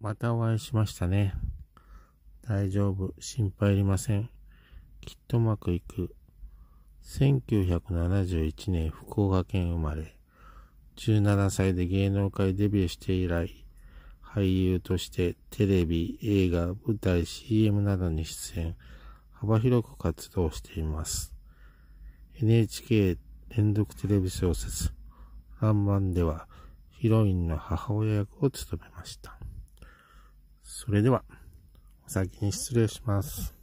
またお会いしましたね。大丈夫、心配いりません。きっとうまくいく。1971年福岡県生まれ。17歳で芸能界デビューして以来、俳優としてテレビ、映画、舞台、CM などに出演、幅広く活動しています。NHK 連続テレビ小説、アンマンではヒロインの母親役を務めました。それでは、お先に失礼します。